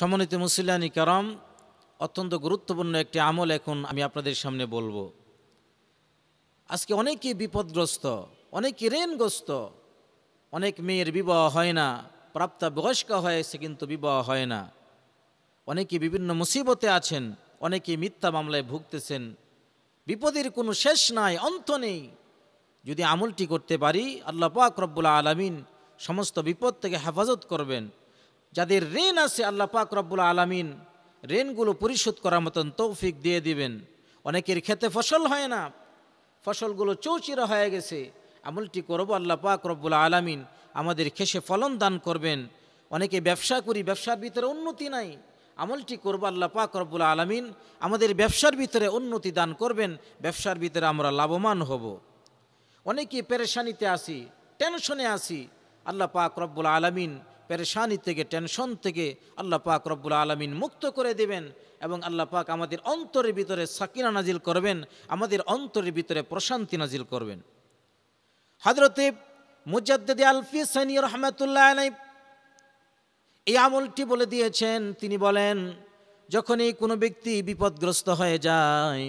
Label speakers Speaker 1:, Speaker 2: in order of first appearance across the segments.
Speaker 1: সমন্বিত মুসিল্লানি কারম অত্যন্ত গুরুত্বপূর্ণ একটি আমল এখন আমি আপনাদের সামনে বলবো আজকে অনেকে বিপদগ্রস্ত অনেকে ঋণগ্রস্ত অনেক মেয়ের বিবাহ হয় না প্রাপ্তা বয়স্ক হয়েছে কিন্তু বিবাহ হয় না অনেকে বিভিন্ন মুসিবতে আছেন অনেকে মিথ্যা মামলায় ভুগতেছেন বিপদের কোনো শেষ নাই অন্ত নেই যদি আমলটি করতে পারি আল্লাহ পাক রব্বুল আলমিন সমস্ত বিপদ থেকে হেফাজত করবেন যাদের ঋণ আছে আল্লাহ পাক রব্বুল আলমিন ঋণগুলো পরিশোধ করার মতন তৌফিক দিয়ে দিবেন অনেকের খেতে ফসল হয় না ফসলগুলো চৌচিরা হয়ে গেছে আমলটি করবো আল্লাহ পাক রব্বুল আলমিন আমাদের খেসে ফলন দান করবেন অনেকে ব্যবসা করি ব্যবসার ভিতরে উন্নতি নাই আমলটি করবো আল্লাহ পাক রব্বুল আলমিন আমাদের ব্যবসার ভিতরে উন্নতি দান করবেন ব্যবসার ভিতরে আমরা লাভবান হব অনেকে পেরেশানিতে আসি টেনশনে আসি আল্লাহ পাক রব্বুল আলমিন পেরেশানি থেকে টেনশন থেকে আল্লাহ পাক রব্বুল আলমিন মুক্ত করে দেবেন এবং আল্লাহ পাক আমাদের অন্তরের ভিতরে সাকিনা নাজিল করবেন আমাদের অন্তরের ভিতরে প্রশান্তি নাজিল করবেন হাজরতে মুজাদ্দি আলফি সানি রহমতুল্লাহ আলাই এই আমলটি বলে দিয়েছেন তিনি বলেন যখনই কোনো ব্যক্তি বিপদগ্রস্ত হয়ে যায়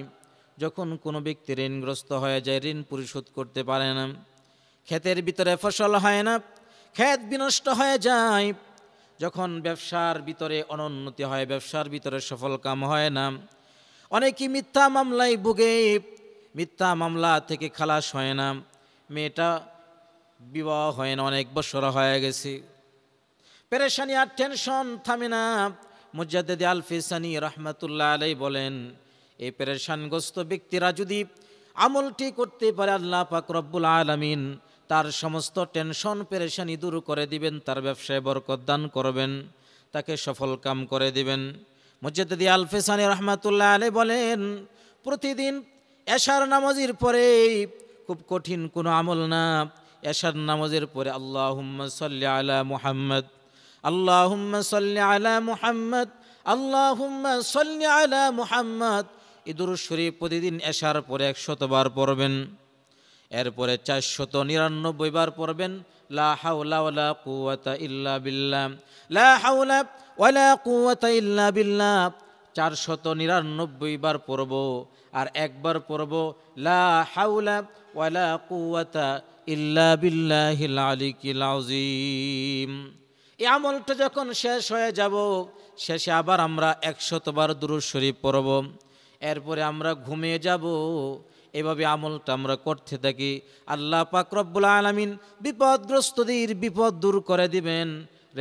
Speaker 1: যখন কোনো ব্যক্তি ঋণগ্রস্ত হয়ে যায় ঋণ পরিশোধ করতে পারে না ক্ষেতের ভিতরে ফসল হয় না খ্যাত বিনষ্ট হয়ে যায় যখন ব্যবসার ভিতরে অনুন্নতি হয় ব্যবসার ভিতরে সফল কাম হয় না অনেকেই মিথ্যা মামলায় ভুগে মিথ্যা মামলা থেকে খালাস হয় না মেয়েটা বিবাহ হয় না অনেক বছর হয়ে গেছে পেরেশানি আর টেনশন থামে না মুজাদ্দেদ আলফিসানি রহমাতুল্লাহ আলাই বলেন এই পেরেশানগ্রস্ত ব্যক্তিরা যদি আমলটি করতে পারে আল্লাহ পাক রব্বুল আলমিন তার সমস্ত টেনশন পেরেশানি দূর করে দিবেন তার ব্যবসায় বরকদান করবেন তাকে সফল কাম করে দিবেন মুজাদ্দি আলফেসানি রহমাতুল্লাহ আলী বলেন প্রতিদিন এশার নামাজের পরে খুব কঠিন কোনো আমল না এশার নামাজের পরে আল্লাহ সাল্লি আলা মুহাম্মদ আল্লাহ সাল্লি আলা মুহাম্মদ আল্লাহ সাল্লি আলা মুহাম্মদ ইদুর শরীফ প্রতিদিন এশার পরে একশতবার পড়বেন এরপরে চারশত নিরানব্বই বার পড়বেন লা হাওলা কুয়াতা ইল্লা লা কুয়াতা ইল্লা চারশত নিরানব্বই বার পড়ব আর একবার পড়ব লা কুয়াতা ইল্লা আমলটা যখন শেষ হয়ে যাব শেষে আবার আমরা একশতবার দূর শরীফ পড়ব এরপরে আমরা ঘুমিয়ে যাব এভাবে আমলটা আমরা করতে থাকি আল্লাহ পাকরবুল আলমিন বিপদগ্রস্তদের বিপদ দূর করে দিবেন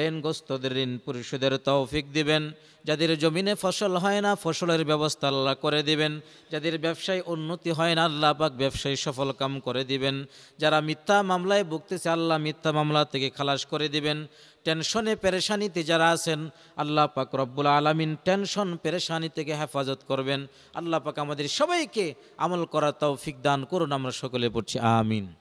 Speaker 1: ঋণগ্রস্তদের ঋণ পরিশোধের তৌফিক দিবেন যাদের জমিনে ফসল হয় না ফসলের ব্যবস্থা আল্লাহ করে দিবেন যাদের ব্যবসায় উন্নতি হয় না আল্লাহ পাক ব্যবসায় সফল কাম করে দিবেন যারা মিথ্যা মামলায় ভুগতেছে আল্লাহ মিথ্যা মামলা থেকে খালাস করে দিবেন টেনশনে পেরেশানিতে যারা আছেন আল্লাহ পাক রব্বুল আলমিন টেনশন পেরেশানি থেকে হেফাজত করবেন আল্লাহ পাক আমাদের সবাইকে আমল করা তৌফিক দান করুন আমরা সকলে পড়ছি আমিন